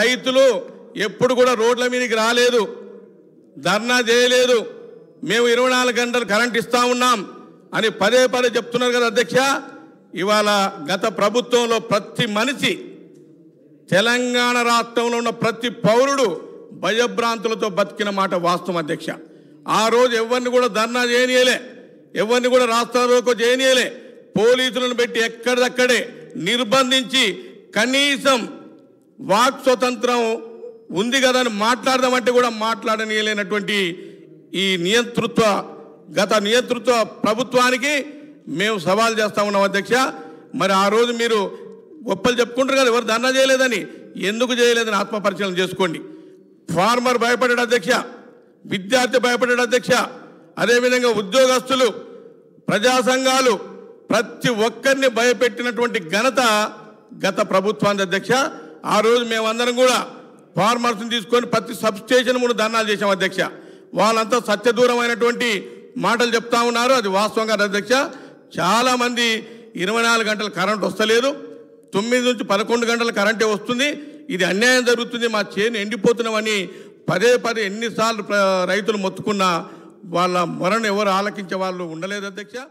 రైతులు ఎప్పుడు కూడా రోడ్ల మీదకి రాలేదు ధర్నా చేయలేదు మేము ఇరవై నాలుగు గంటలు కరెంట్ ఇస్తా ఉన్నాం అని పదే పదే చెప్తున్నారు కదా అధ్యక్ష ఇవాళ గత ప్రభుత్వంలో ప్రతి మనిషి తెలంగాణ రాష్ట్రంలో ఉన్న ప్రతి పౌరుడు భయభ్రాంతులతో బతికిన మాట వాస్తవం అధ్యక్ష ఆ రోజు ఎవరిని కూడా ధర్నా చేయనీయలే ఎవరిని కూడా రాష్ట్రాలకు చేయనీయలే పోలీసులను పెట్టి ఎక్కడిదక్కడే నిర్బంధించి కనీసం వాక్ స్వతంత్రం ఉంది కదా అని మాట్లాడదామంటే కూడా మాట్లాడనీయలేనటువంటి ఈ నియంతృత్వ గత నియంతృత్వ ప్రభుత్వానికి మేము సవాల్ చేస్తా ఉన్నాం అధ్యక్ష మరి ఆ రోజు మీరు గొప్పలు చెప్పుకుంటారు కదా ఎవరు ధర్నా చేయలేదని ఎందుకు చేయలేదని ఆత్మపరిచయం చేసుకోండి ఫార్మర్ భయపడ్డాడు అధ్యక్ష విద్యార్థి భయపడ్డాడు అధ్యక్ష అదేవిధంగా ఉద్యోగస్తులు ప్రజా సంఘాలు ప్రతి ఒక్కరిని భయపెట్టినటువంటి ఘనత గత ప్రభుత్వానికి అధ్యక్ష ఆ రోజు మేమందరం కూడా ఫార్మర్స్ని తీసుకొని ప్రతి సబ్ స్టేషన్ కూడా ధర్నాలు చేసాం అధ్యక్ష వాళ్ళంతా సత్యదూరమైనటువంటి మాటలు చెప్తా ఉన్నారు అది వాస్తవం కాదు అధ్యక్ష చాలామంది ఇరవై నాలుగు గంటలు కరెంట్ వస్తలేదు తొమ్మిది నుంచి పదకొండు గంటల కరెంటే వస్తుంది ఇది అన్యాయం జరుగుతుంది మా చేను ఎండిపోతున్నామని పదే పదే ఎన్నిసార్లు రైతులు మొత్తుకున్నా వాళ్ళ మొరను ఎవరు ఆలకించే వాళ్ళు ఉండలేదు అధ్యక్ష